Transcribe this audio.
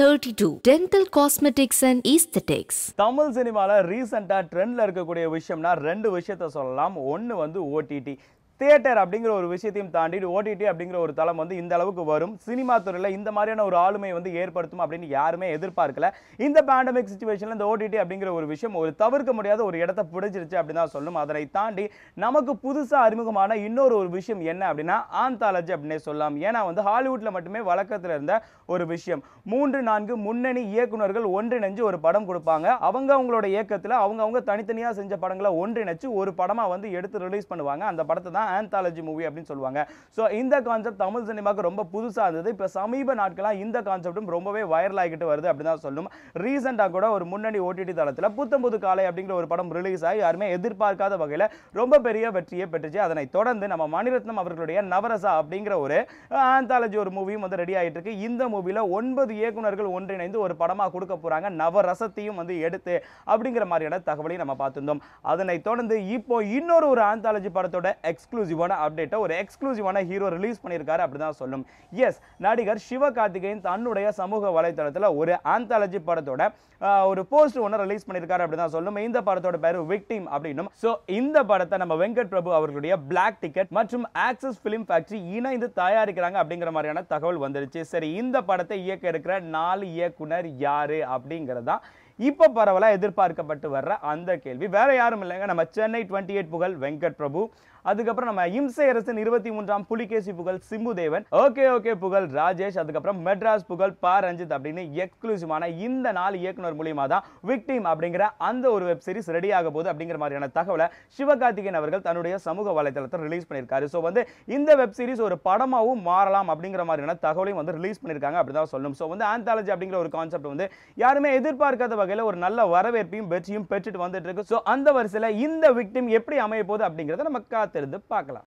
thirty two dental cosmetics and aesthetics Tamil சினிமாவில் ரீசெண்டாக ட்ரெண்டில் இருக்கக்கூடிய விஷயம்னா ரெண்டு விஷயத்த சொல்லலாம் ஒன்று வந்து ஓடிடி தியேட்டர் அப்படிங்கிற ஒரு விஷயத்தையும் தாண்டி ஓடிடி அப்படிங்கிற ஒரு தளம் வந்து இந்த அளவுக்கு வரும் சினிமா துறையில் இந்த மாதிரியான ஒரு ஆளுமை வந்து ஏற்படுத்தும் அப்படின்னு யாருமே எதிர்பார்க்கல இந்த பேண்டமிக் சுச்சுவேஷனில் இந்த ஓடிடி அப்படிங்கிற ஒரு விஷயம் ஒரு தவிர்க்க முடியாத ஒரு இடத்த பிடிச்சிருச்சு அப்படின்னு தான் சொல்லணும் அதனை தாண்டி நமக்கு புதுசாக அறிமுகமான இன்னொரு ஒரு விஷயம் என்ன அப்படின்னா ஆந்தாலஜி அப்படின்னே சொல்லலாம் ஏன்னா வந்து ஹாலிவுட்டில் மட்டுமே வழக்கத்தில் இருந்த ஒரு விஷயம் மூன்று நான்கு முன்னணி இயக்குநர்கள் ஒன்றிணைஞ்சு ஒரு படம் கொடுப்பாங்க அவங்க அவங்களோட இயக்கத்தில் அவங்க அவங்க தனித்தனியாக செஞ்ச படங்களை ஒன்றிணைச்சு ஒரு படமாக வந்து எடுத்து ரிலீஸ் பண்ணுவாங்க அந்த படத்தை தான் ஆந்தாலஜி மூவி அப்படின்னு சொல்லுவாங்க ஸோ இந்த கான்செப்ட் தமிழ் சினிமாவுக்கு ரொம்ப புதுசாக இருந்தது இப்போ சமீப நாட்களாக இந்த கான்செப்டும் ரொம்பவே வைரல் ஆகிட்டு வருது அப்படின்னு தான் சொல்லணும் ரீசெண்டாக கூட ஒரு முன்னணி ஓடிடி தளத்தில் புத்தம்புது காலை அப்படிங்கிற ஒரு படம் ரிலீஸ் ஆகி யாருமே எதிர்பார்க்காத வகையில் ரொம்ப பெரிய வெற்றியை பெற்றுச்சு அதனை தொடர்ந்து நம்ம மணிரத்னம் அவர்களுடைய நவரசா அப்படிங்கிற ஒரு ஆந்தாலஜி ஒரு மூவியும் வந்து ரெடி ஆகிட்டு இருக்கு இந்த மூவியில் ஒன்பது இயக்குநர்கள் ஒன்றிணைந்து ஒரு படமாக கொடுக்க போகிறாங்க நவரசத்தையும் வந்து எடுத்து அப்படிங்கிற மாதிரியான தகவலையும் நம்ம பார்த்துருந்தோம் அதனை தொடர்ந்து இப்போ இன்னொரு ஒரு ஆந்தாலஜி படத்தோட எக்ஸ் எக்ஸ்க்ளூசிவான அப்டேட்டை ஒரு எக்ஸ்க்ளூசிவான ஹீரோ ரிலீஸ் பண்ணியிருக்காரு அப்படி தான் சொல்லும் எஸ் நடிகர் கார்த்திகேயன் தன்னுடைய சமூக வலைதளத்தில் ஒரு ஆந்தாலஜி படத்தோட ஒரு போஸ்ட் ஒன்று ரிலீஸ் பண்ணியிருக்காரு அப்படி தான் சொல்லும் இந்த படத்தோட பேர் விக்டிம் அப்படின்னும் ஸோ இந்த படத்தை நம்ம வெங்கட் பிரபு அவர்களுடைய பிளாக் டிக்கெட் மற்றும் ஆக்சஸ் ஃபிலிம் ஃபேக்டரி இணைந்து தயாரிக்கிறாங்க அப்படிங்கிற மாதிரியான தகவல் வந்துருச்சு சரி இந்த படத்தை இயக்க இருக்கிற நாலு இயக்குனர் யாரு அப்படிங்கிறதான் இப்போ பரவலாக எதிர்பார்க்கப்பட்டு வர்ற அந்த கேள்வி வேற யாரும் இல்லைங்க நம்ம சென்னை டுவெண்ட்டி எயிட் புகழ் வெங்கட் பிரபு அதுக்கப்புறம் நம்ம இம்சை அரசின் இருபத்தி மூன்றாம் புலிகேசி புகழ் சிம்பு தேவன் ஓகே ஓகே புகழ் ராஜேஷ் அதுக்கப்புறம் மெட்ராஸ் புகழ் ப ரஞ்சித் அப்படின்னு எக்ஸ்க்ளூசிவான இந்த நாலு இயக்குனர் மூலியமாக தான் விக்டீம் அப்படிங்கிற அந்த ஒரு வெப் சீரிஸ் ரெடி ஆக போகுது அப்படிங்கிற மாதிரியான தகவலை சிவகார்த்திகேயன் அவர்கள் தன்னுடைய சமூக வலைதளத்தில் ரிலீஸ் பண்ணியிருக்காரு ஸோ வந்து இந்த வெப் சீரிஸ் ஒரு படமாகவும் மாறலாம் அப்படிங்கிற மாதிரியான தகவலையும் வந்து ரிலீஸ் பண்ணியிருக்காங்க அப்படி தான் சொல்லணும் ஸோ வந்து ஆந்தாலஜி அப்படிங்கிற ஒரு கான்செப்ட் வந்து யாருமே எதிர்பார்க்காத வகையில் ஒரு நல்ல வரவேற்பையும் வெற்றியும் பெற்றுட்டு வந்துட்டு இருக்கு ஸோ அந்த வரிசையில் இந்த விக்டிம் எப்படி அமைய போகுது அப்படிங்கிறத நம்ம காத்திருந்து பார்க்கலாம்